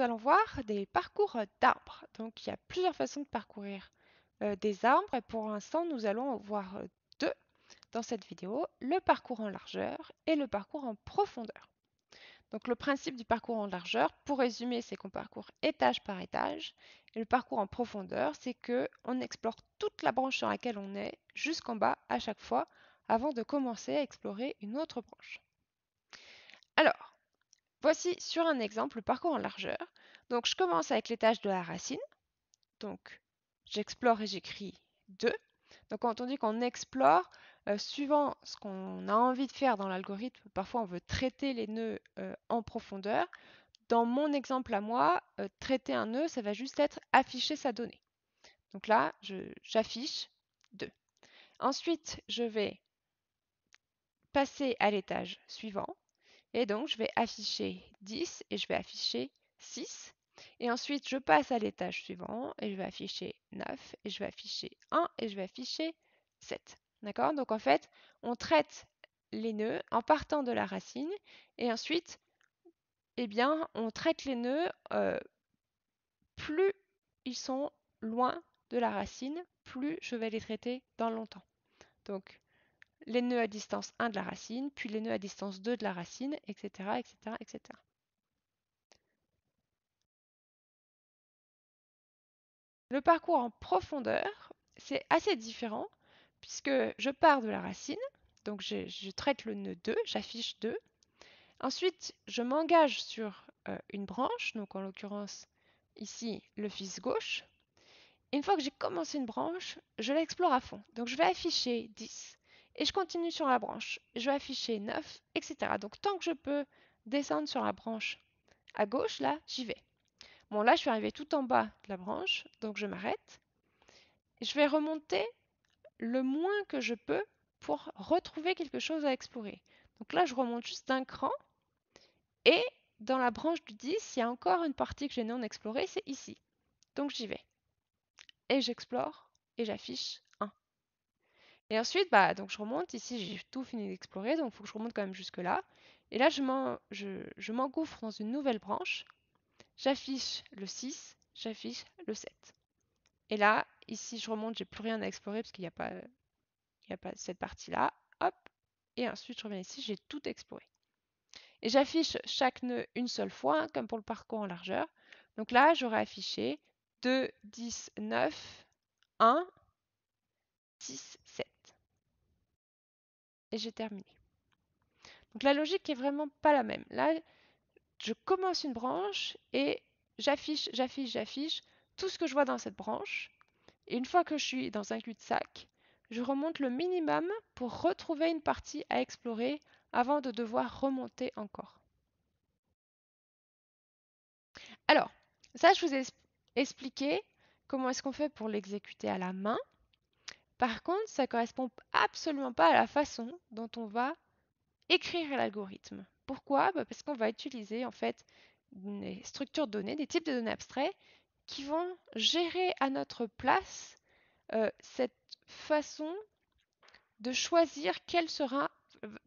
allons voir des parcours d'arbres. Donc, il y a plusieurs façons de parcourir euh, des arbres. et Pour l'instant, nous allons voir deux dans cette vidéo, le parcours en largeur et le parcours en profondeur. Donc, le principe du parcours en largeur, pour résumer, c'est qu'on parcourt étage par étage. Et le parcours en profondeur, c'est que on explore toute la branche dans laquelle on est jusqu'en bas à chaque fois avant de commencer à explorer une autre branche. Alors, Voici sur un exemple le parcours en largeur. Donc je commence avec l'étage de la racine. Donc j'explore et j'écris 2. Donc quand on dit qu'on explore, euh, suivant ce qu'on a envie de faire dans l'algorithme, parfois on veut traiter les nœuds euh, en profondeur. Dans mon exemple à moi, euh, traiter un nœud, ça va juste être afficher sa donnée. Donc là, j'affiche 2. Ensuite, je vais passer à l'étage suivant. Et donc, je vais afficher 10 et je vais afficher 6. Et ensuite, je passe à l'étage suivant et je vais afficher 9 et je vais afficher 1 et je vais afficher 7. D'accord Donc, en fait, on traite les nœuds en partant de la racine et ensuite, eh bien, on traite les nœuds euh, plus ils sont loin de la racine, plus je vais les traiter dans longtemps. Donc, les nœuds à distance 1 de la racine, puis les nœuds à distance 2 de la racine, etc. etc., etc. Le parcours en profondeur, c'est assez différent puisque je pars de la racine, donc je, traite le nœud 2, j'affiche 2. Ensuite, je m'engage sur euh, une branche, donc en l'occurrence ici le fils gauche. Une fois que j'ai commencé une branche, je l'explore à fond. Donc je vais afficher 10 et je continue sur la branche. Je vais afficher 9, etc. Donc tant que je peux descendre sur la branche à gauche, là, j'y vais. Bon, là, je suis arrivé tout en bas de la branche, donc je m'arrête. Je vais remonter le moins que je peux pour retrouver quelque chose à explorer. Donc là, je remonte juste d'un cran. Et dans la branche du 10, il y a encore une partie que j'ai non explorée, c'est ici. Donc j'y vais. Et j'explore et j'affiche et ensuite, bah, donc je remonte. Ici, j'ai tout fini d'explorer, donc il faut que je remonte quand même jusque-là. Et là, je m'engouffre dans une nouvelle branche. J'affiche le 6, j'affiche le 7. Et là, ici, je remonte, j'ai plus rien à explorer parce qu'il n'y a, pas, a pas cette partie-là. Hop. Et ensuite, je reviens ici, j'ai tout exploré. Et j'affiche chaque nœud une seule fois, hein, comme pour le parcours en largeur. Donc là, j'aurais affiché 2, 10, 9, 1, 6, 7 et j'ai terminé. Donc la logique n'est vraiment pas la même. Là, je commence une branche et j'affiche, j'affiche, j'affiche tout ce que je vois dans cette branche. Et une fois que je suis dans un cul-de-sac, je remonte le minimum pour retrouver une partie à explorer avant de devoir remonter encore. Alors, ça, je vous ai expliqué comment est-ce qu'on fait pour l'exécuter à la main. Par contre, ça ne correspond absolument pas à la façon dont on va écrire l'algorithme. Pourquoi bah, Parce qu'on va utiliser en fait des structures de données, des types de données abstraits qui vont gérer à notre place euh, cette façon de choisir quel, sera,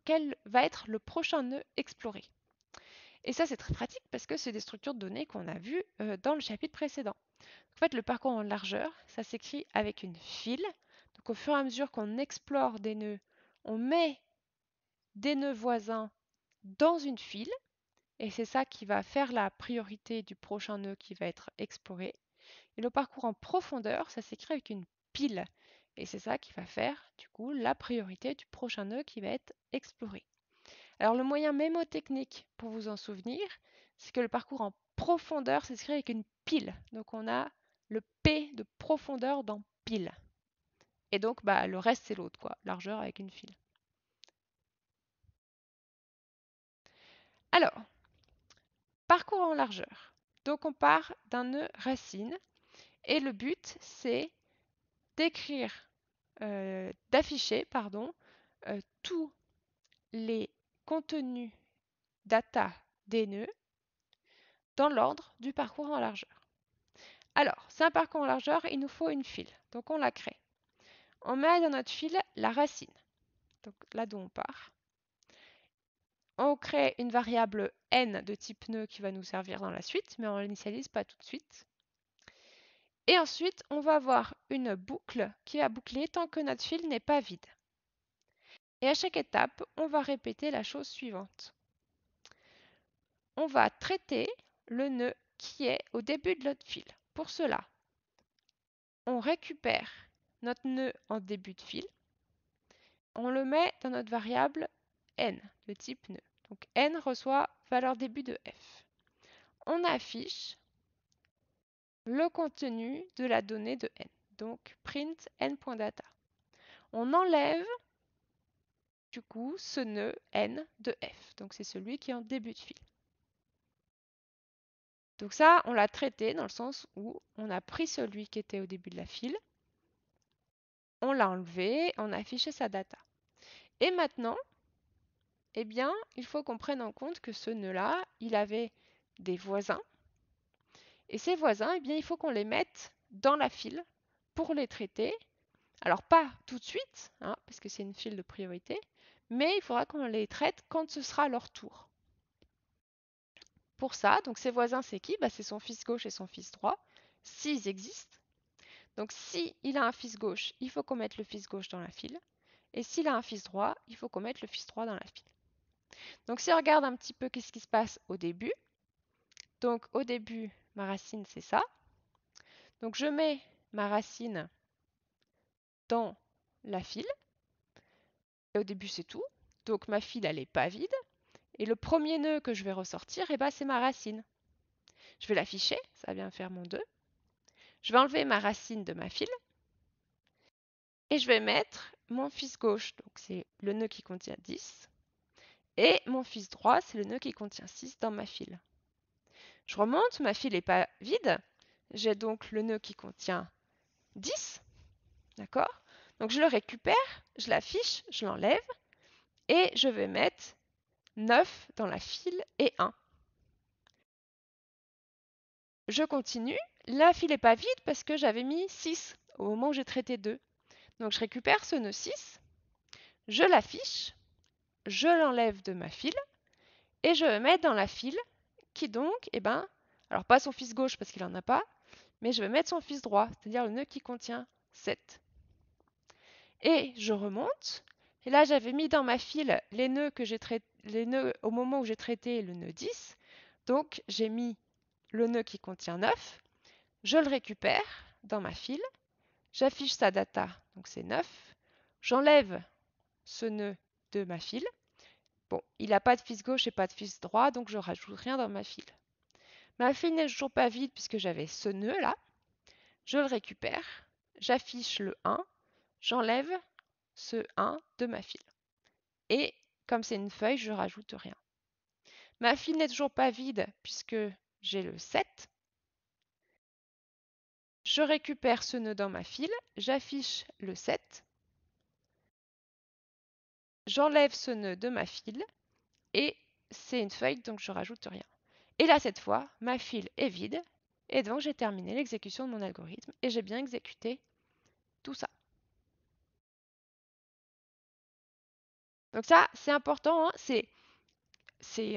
quel va être le prochain nœud exploré. Et ça, c'est très pratique parce que c'est des structures de données qu'on a vues euh, dans le chapitre précédent. En fait, le parcours en largeur, ça s'écrit avec une file donc au fur et à mesure qu'on explore des nœuds, on met des nœuds voisins dans une file, et c'est ça qui va faire la priorité du prochain nœud qui va être exploré. Et le parcours en profondeur, ça s'écrit avec une pile, et c'est ça qui va faire du coup la priorité du prochain nœud qui va être exploré. Alors le moyen mémotechnique pour vous en souvenir, c'est que le parcours en profondeur s'écrit avec une pile. Donc on a le P de profondeur dans pile. Et donc, bah, le reste, c'est l'autre, quoi, largeur avec une file. Alors, parcours en largeur. Donc, on part d'un nœud racine et le but, c'est d'écrire, euh, d'afficher, pardon, euh, tous les contenus data des nœuds dans l'ordre du parcours en largeur. Alors, c'est un parcours en largeur, il nous faut une file, donc on la crée on met dans notre fil la racine, donc là d'où on part. On crée une variable n de type nœud qui va nous servir dans la suite, mais on ne l'initialise pas tout de suite. Et ensuite, on va avoir une boucle qui va boucler tant que notre fil n'est pas vide. Et à chaque étape, on va répéter la chose suivante. On va traiter le nœud qui est au début de notre fil. Pour cela, on récupère notre nœud en début de fil. On le met dans notre variable n de type nœud. Donc n reçoit valeur début de f. On affiche le contenu de la donnée de n. Donc print n.data. On enlève du coup ce nœud n de f. Donc c'est celui qui est en début de fil. Donc ça, on l'a traité dans le sens où on a pris celui qui était au début de la file on l'a enlevé, on a affiché sa data. Et maintenant, eh bien, il faut qu'on prenne en compte que ce nœud-là, il avait des voisins. Et ces voisins, eh bien, il faut qu'on les mette dans la file pour les traiter. Alors, pas tout de suite, hein, parce que c'est une file de priorité, mais il faudra qu'on les traite quand ce sera leur tour. Pour ça, donc ces voisins, c'est qui bah, C'est son fils gauche et son fils droit, s'ils existent. Donc s'il a un fils gauche, il faut qu'on mette le fils gauche dans la file. Et s'il a un fils droit, il faut qu'on mette le fils droit dans la file. Donc si on regarde un petit peu qu'est-ce qui se passe au début. Donc au début, ma racine, c'est ça. Donc je mets ma racine dans la file. Et au début, c'est tout. Donc ma file, elle n'est pas vide. Et le premier nœud que je vais ressortir, eh ben, c'est ma racine. Je vais l'afficher, ça va bien faire mon 2. Je vais enlever ma racine de ma file et je vais mettre mon fils gauche, donc c'est le nœud qui contient 10, et mon fils droit, c'est le nœud qui contient 6 dans ma file. Je remonte, ma file n'est pas vide, j'ai donc le nœud qui contient 10, d'accord Donc je le récupère, je l'affiche, je l'enlève, et je vais mettre 9 dans la file et 1. Je continue, la file n'est pas vide parce que j'avais mis 6 au moment où j'ai traité 2. Donc je récupère ce nœud 6, je l'affiche, je l'enlève de ma file et je le mets dans la file qui donc, eh ben, alors pas son fils gauche parce qu'il n'en a pas, mais je vais mettre son fils droit, c'est-à-dire le nœud qui contient 7. Et je remonte. Et là, j'avais mis dans ma file les nœuds, que j'ai les nœuds au moment où j'ai traité le nœud 10. Donc, j'ai mis le nœud qui contient 9 je le récupère dans ma file. J'affiche sa data, donc c'est 9. J'enlève ce nœud de ma file. Bon, il n'a pas de fils gauche et pas de fils droit, donc je rajoute rien dans ma file. Ma file n'est toujours pas vide puisque j'avais ce nœud là. Je le récupère, j'affiche le 1, j'enlève ce 1 de ma file. Et comme c'est une feuille, je rajoute rien. Ma file n'est toujours pas vide puisque j'ai le 7. Je récupère ce nœud dans ma file, j'affiche le 7. J'enlève ce nœud de ma file et c'est une feuille donc je rajoute rien. Et là cette fois, ma file est vide et donc j'ai terminé l'exécution de mon algorithme et j'ai bien exécuté tout ça. Donc ça, c'est important, hein, c'est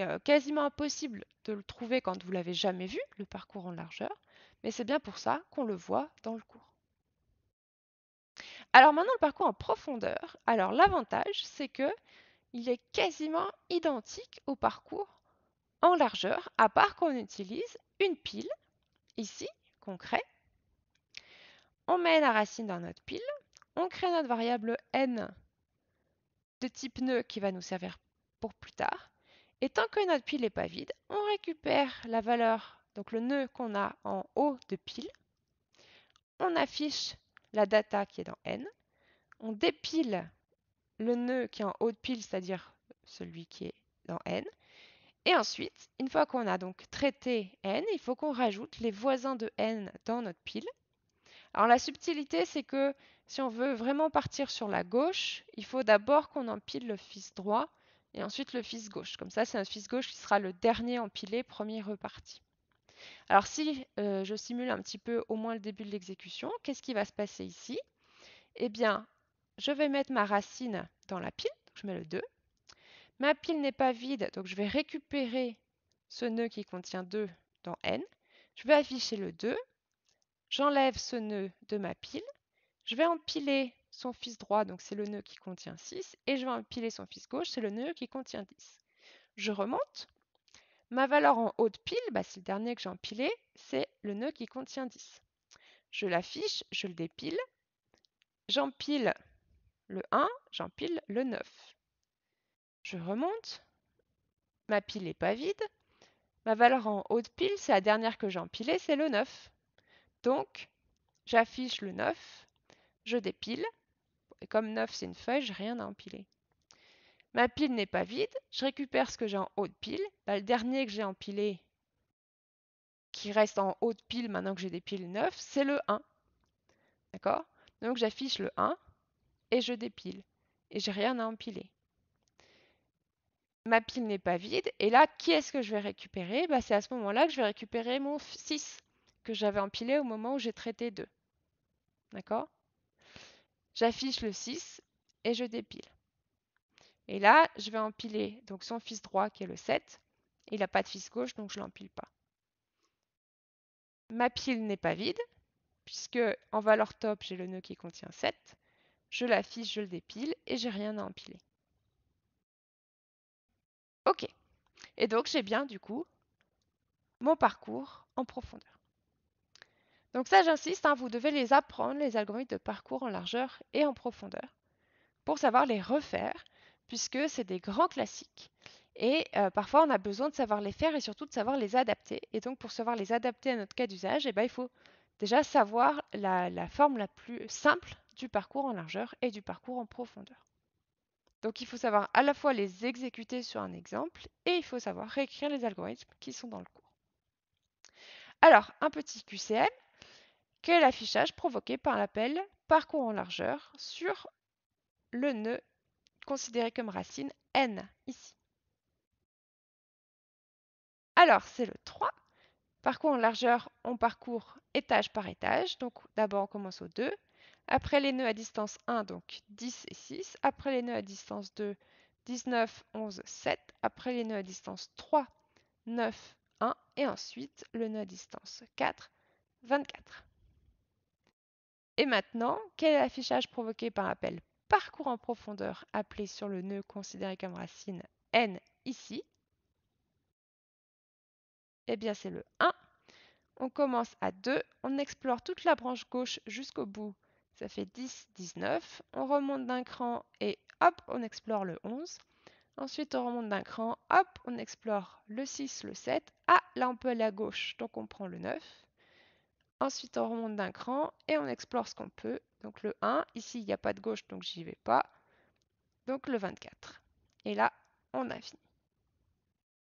euh, quasiment impossible de le trouver quand vous l'avez jamais vu, le parcours en largeur mais c'est bien pour ça qu'on le voit dans le cours. Alors maintenant le parcours en profondeur. Alors l'avantage c'est que il est quasiment identique au parcours en largeur, à part qu'on utilise une pile, ici, qu'on crée. On met la racine dans notre pile, on crée notre variable n de type nœud qui va nous servir pour plus tard. Et tant que notre pile n'est pas vide, on récupère la valeur donc le nœud qu'on a en haut de pile. On affiche la data qui est dans N. On dépile le nœud qui est en haut de pile, c'est-à-dire celui qui est dans N. Et ensuite, une fois qu'on a donc traité N, il faut qu'on rajoute les voisins de N dans notre pile. Alors la subtilité, c'est que si on veut vraiment partir sur la gauche, il faut d'abord qu'on empile le fils droit et ensuite le fils gauche. Comme ça, c'est un fils gauche qui sera le dernier empilé, premier reparti. Alors si euh, je simule un petit peu au moins le début de l'exécution, qu'est-ce qui va se passer ici Eh bien, je vais mettre ma racine dans la pile, je mets le 2. Ma pile n'est pas vide, donc je vais récupérer ce nœud qui contient 2 dans n. Je vais afficher le 2. J'enlève ce nœud de ma pile. Je vais empiler son fils droit, donc c'est le nœud qui contient 6, et je vais empiler son fils gauche, c'est le nœud qui contient 10. Je remonte, Ma valeur en haut de pile, bah, c'est le dernier que j'ai empilé, c'est le nœud qui contient 10. Je l'affiche, je le dépile, j'empile le 1, j'empile le 9. Je remonte, ma pile n'est pas vide, ma valeur en haut de pile, c'est la dernière que j'ai empilée, c'est le 9. Donc, j'affiche le 9, je dépile, et comme 9 c'est une feuille, je n'ai rien à empiler. Ma pile n'est pas vide, je récupère ce que j'ai en haut de pile, bah, le dernier que j'ai empilé, qui reste en haut de pile maintenant que j'ai des piles neuves, c'est le 1. D'accord Donc j'affiche le 1 et je dépile. Et j'ai rien à empiler. Ma pile n'est pas vide. Et là, qui est-ce que je vais récupérer bah, C'est à ce moment-là que je vais récupérer mon 6 que j'avais empilé au moment où j'ai traité 2. D'accord J'affiche le 6 et je dépile. Et là, je vais empiler donc son fils droit qui est le 7. Il n'a pas de fils gauche, donc je ne l'empile pas. Ma pile n'est pas vide, puisque en valeur top, j'ai le nœud qui contient 7. Je l'affiche, je le dépile et j'ai rien à empiler. OK. Et donc j'ai bien du coup mon parcours en profondeur. Donc ça j'insiste, hein, vous devez les apprendre, les algorithmes de parcours en largeur et en profondeur, pour savoir les refaire puisque c'est des grands classiques. Et euh, parfois, on a besoin de savoir les faire et surtout de savoir les adapter. Et donc, pour savoir les adapter à notre cas d'usage, eh ben, il faut déjà savoir la, forme la plus simple du parcours en largeur et du parcours en profondeur. Donc il faut savoir à la fois les exécuter sur un exemple et il faut savoir réécrire les algorithmes qui sont dans le cours. Alors, un petit QCM, quel affichage provoqué par l'appel parcours en largeur sur le nœud considéré comme racine n ici. Alors, c'est le 3. Parcours en largeur, on parcourt étage par étage. Donc, d'abord, on commence au 2. Après les nœuds à distance 1, donc 10 et 6. Après les nœuds à distance 2, 19, 11, 7. Après les nœuds à distance 3, 9, 1. Et ensuite, le nœud à distance 4, 24. Et maintenant, quel est l'affichage provoqué par appel parcours en profondeur appelé sur le nœud considéré comme racine n ici, et eh bien c'est le 1. On commence à 2, on explore toute la branche gauche jusqu'au bout, ça fait 10, 19. On remonte d'un cran et hop, on explore le 11. Ensuite, on remonte d'un cran, hop, on explore le 6, le 7. Ah, là, on peut aller à gauche, donc on prend le 9. Ensuite, on remonte d'un cran et on explore ce qu'on peut. Donc le 1, ici il n'y a pas de gauche, donc j'y vais pas. Donc le 24. Et là, on a fini.